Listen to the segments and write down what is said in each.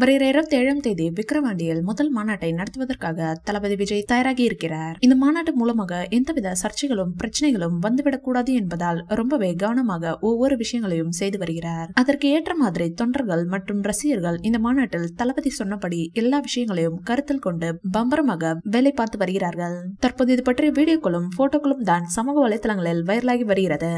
வருகிற இருபத்தி ஏழாம் தேதி விக்கிரவாண்டியில் முதல் மாநாட்டை நடத்துவதற்காக தளபதி விஜய் தயாராகி இருக்கிறார் இந்த மாநாட்டு மூலமாக எந்தவித சர்ச்சைகளும் பிரச்சனைகளும் வந்துவிடக்கூடாது என்பதால் ரொம்பவே கவனமாக ஒவ்வொரு விஷயங்களையும் செய்து வருகிறார் அதற்கு ஏற்ற மாதிரி தொண்டர்கள் மற்றும் ரசிகர்கள் இந்த மாநாட்டில் தளபதி சொன்னபடி எல்லா விஷயங்களையும் கருத்தில் கொண்டு பம்பரமாக வேலை பார்த்து வருகிறார்கள் தற்போது இது பற்றிய வீடியோக்களும் போட்டோக்களும் தான் சமூக வலைதளங்களில் வைரலாகி வருகிறது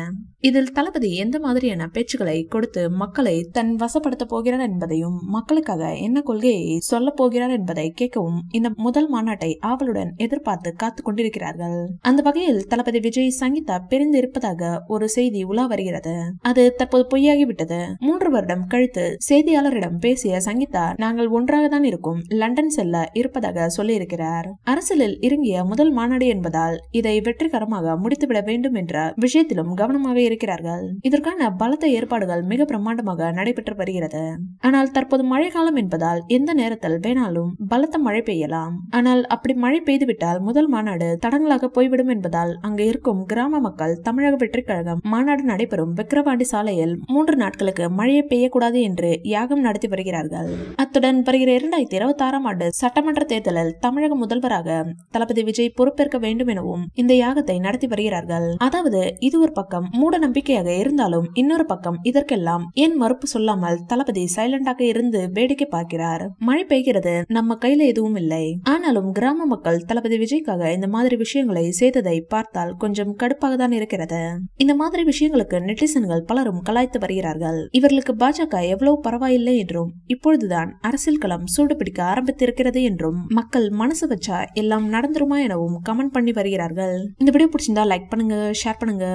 இதில் தளபதி எந்த மாதிரியான பேச்சுக்களை கொடுத்து மக்களை தன் வசப்படுத்த போகிறார் என்பதையும் மக்களுக்காக என்ன கொள்கையை சொல்ல போகிறார் என்பதை கேட்கவும் இந்த முதல் மாநாட்டை ஆவலுடன் எதிர்பார்த்து காத்து கொண்டிருக்கிறார்கள் அந்த வகையில் தளபதி விஜய் சங்கீதா பிரிந்து இருப்பதாக ஒரு செய்தி உலா வருகிறது அது தற்போது பொய்யாகிவிட்டது மூன்று வருடம் கழித்து செய்தியாளரிடம் பேசிய சங்கீதா நாங்கள் ஒன்றாக தான் இருக்கும் லண்டன் செல்ல இருப்பதாக சொல்லியிருக்கிறார் அரசியலில் இறங்கிய முதல் மாநாடு என்பதால் இதை வெற்றிகரமாக முடித்துவிட வேண்டும் என்ற விஷயத்திலும் கவனமாக இருக்கிறார்கள் இதற்கான பலத்த ஏற்பாடுகள் மிக பிரம்மாண்டமாக நடைபெற்று வருகிறது ஆனால் தற்போது மழை மாதம் என்பதால் எந்த நேரத்தில் வேணாலும் பலத்த மழை பெய்யலாம் ஆனால் அப்படி மழை பெய்துவிட்டால் முதல் மாநாடு தடங்களாக போய்விடும் என்பதால் அங்கு இருக்கும் கிராம மக்கள் தமிழக வெற்றிக் கழகம் மாநாடு நடைபெறும் விக்கிரவாண்டி சாலையில் மூன்று நாட்களுக்கு மழையை பெய்யக்கூடாது என்று யாகம் நடத்தி வருகிறார்கள் அத்துடன் வருகிற இரண்டாயிரத்தி இருபத்தி ஆறாம் ஆண்டு சட்டமன்ற தேர்தலில் தமிழக முதல்வராக தளபதி விஜய் பொறுப்பேற்க வேண்டும் எனவும் இந்த யாகத்தை நடத்தி வருகிறார்கள் அதாவது இது ஒரு பக்கம் மூட நம்பிக்கையாக இருந்தாலும் இன்னொரு பக்கம் இதற்கெல்லாம் ஏன் மறுப்பு சொல்லாமல் தளபதி சைலண்டாக இருந்து வேடிக்கை நோக்கி பார்க்கிறார் மழை பெய்கிறது நம்ம கையில எதுவும் இல்லை ஆனாலும் கிராம மக்கள் தளபதி விஜய்க்காக இந்த மாதிரி விஷயங்களை செய்ததை பார்த்தால் கொஞ்சம் கடுப்பாக தான் இருக்கிறது இந்த மாதிரி விஷயங்களுக்கு நெட்டிசன்கள் பலரும் கலாய்த்து வருகிறார்கள் இவர்களுக்கு பாஜக எவ்வளவு பரவாயில்லை என்றும் இப்பொழுதுதான் அரசியல் களம் சூடுபிடிக்க ஆரம்பித்திருக்கிறது என்றும் மக்கள் மனசு வச்சா எல்லாம் நடந்துருமா எனவும் கமெண்ட் பண்ணி வருகிறார்கள் இந்த வீடியோ பிடிச்சிருந்தா லைக் பண்ணுங்க ஷேர் பண்ணுங்க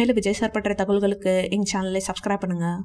மேலும் விஜய் சார் பற்ற தகவல்களுக்கு எங்க சேனலை சப்ஸ்கிரைப் பண்ணுங்க